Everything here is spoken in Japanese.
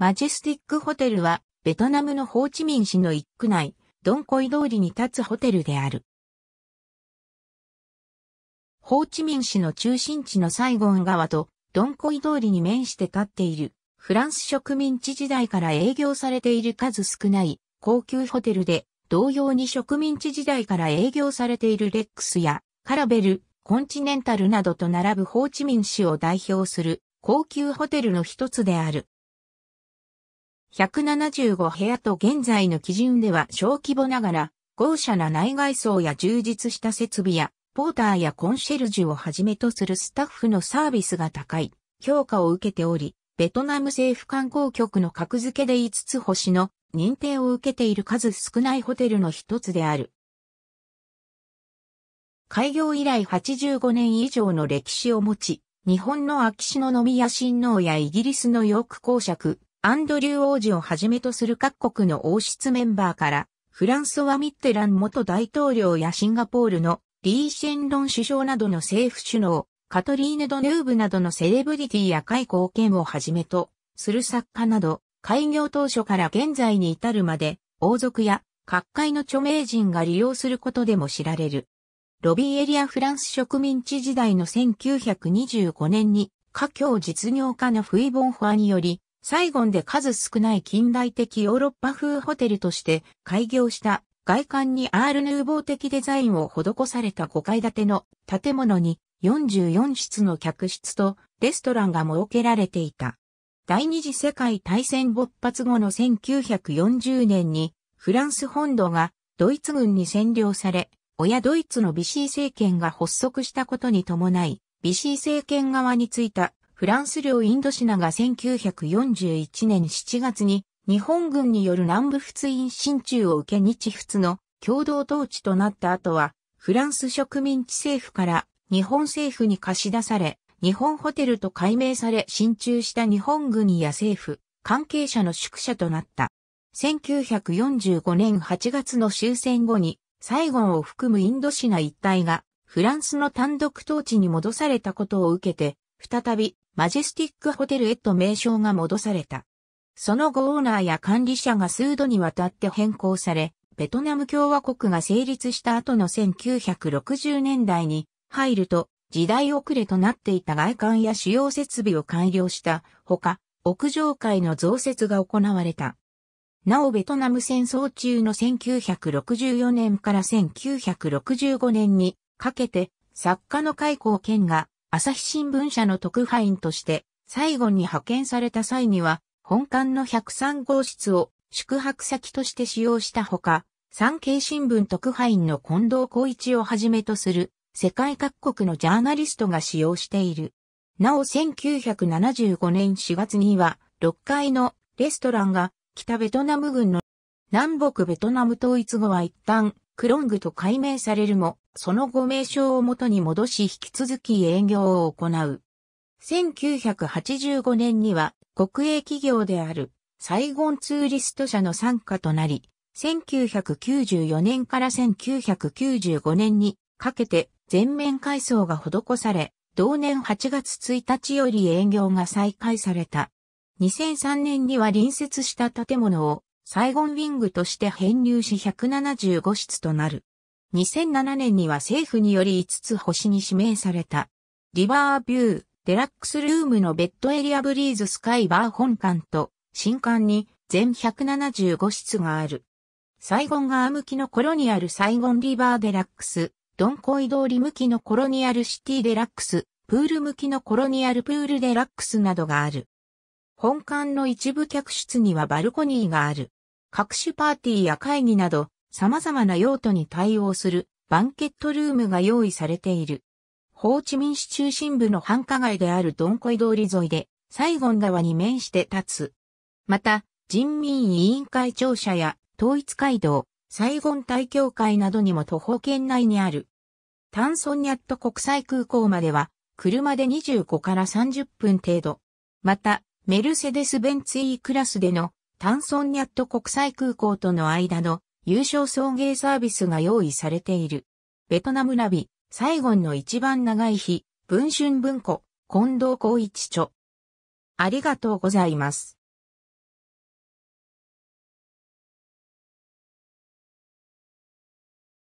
マジェスティックホテルは、ベトナムのホーチミン市の一区内、ドンコイ通りに立つホテルである。ホーチミン市の中心地のサイゴン川と、ドンコイ通りに面して立っている、フランス植民地時代から営業されている数少ない高級ホテルで、同様に植民地時代から営業されているレックスやカラベル、コンチネンタルなどと並ぶホーチミン市を代表する高級ホテルの一つである。175部屋と現在の基準では小規模ながら、豪奢な内外装や充実した設備や、ポーターやコンシェルジュをはじめとするスタッフのサービスが高い、評価を受けており、ベトナム政府観光局の格付けで5つ星の認定を受けている数少ないホテルの一つである。開業以来85年以上の歴史を持ち、日本の秋篠宮親王やイギリスのヨーク公爵、アンドリュー王子をはじめとする各国の王室メンバーから、フランソワ・ミッテラン元大統領やシンガポールのリー・シェンロン首相などの政府首脳、カトリーヌ・ドヌーブなどのセレブリティや外交権をはじめとする作家など、開業当初から現在に至るまで、王族や各界の著名人が利用することでも知られる。ロビーエリアフランス植民地時代の1925年に、華僑実業家のフイ・ボンファーにより、サイゴンで数少ない近代的ヨーロッパ風ホテルとして開業した外観にアールヌーボー的デザインを施された5階建ての建物に44室の客室とレストランが設けられていた。第二次世界大戦勃発後の1940年にフランス本土がドイツ軍に占領され、親ドイツのビシー政権が発足したことに伴い、ビシー政権側についたフランス領インドシナが1941年7月に日本軍による南部仏印進駐を受け日仏の共同統治となった後は、フランス植民地政府から日本政府に貸し出され、日本ホテルと改名され進駐した日本軍や政府、関係者の宿舎となった。1945年8月の終戦後に、サイゴンを含むインドシナ一帯が、フランスの単独統治に戻されたことを受けて、再びマジェスティックホテルへと名称が戻された。その後オーナーや管理者が数度にわたって変更され、ベトナム共和国が成立した後の1960年代に入ると時代遅れとなっていた外観や主要設備を改良したほか、屋上階の増設が行われた。なおベトナム戦争中の1964年から1965年にかけて作家の開口兼が朝日新聞社の特派員として最後に派遣された際には、本館の103号室を宿泊先として使用したほか、産経新聞特派員の近藤光一をはじめとする世界各国のジャーナリストが使用している。なお1975年4月には6階のレストランが北ベトナム軍の南北ベトナム統一後は一旦クロングと改名されるも、その後名称を元に戻し引き続き営業を行う。1985年には国営企業であるサイゴンツーリスト社の参加となり、1994年から1995年にかけて全面改装が施され、同年8月1日より営業が再開された。2003年には隣接した建物をサイゴンウィングとして編入し175室となる。2007年には政府により5つ星に指名された。リバービュー、デラックスルームのベッドエリアブリーズスカイバー本館と新館に全175室がある。サイゴン側向きのコロニアルサイゴンリバーデラックス、ドンコイ通り向きのコロニアルシティデラックス、プール向きのコロニアルプールデラックスなどがある。本館の一部客室にはバルコニーがある。各種パーティーや会議など、様々な用途に対応するバンケットルームが用意されている。ホーチミン市中心部の繁華街であるドンコイ通り沿いで、サイゴン川に面して立つ。また、人民委員会庁舎や統一街道、サイゴン大教会などにも徒歩圏内にある。タンソンニャット国際空港までは、車で25から30分程度。また、メルセデス・ベンツ E クラスでのタンソンニャット国際空港との間の優勝送迎サービスが用意されている。ベトナムナビ、サイゴンの一番長い日、文春文庫、近藤光一著。ありがとうございます。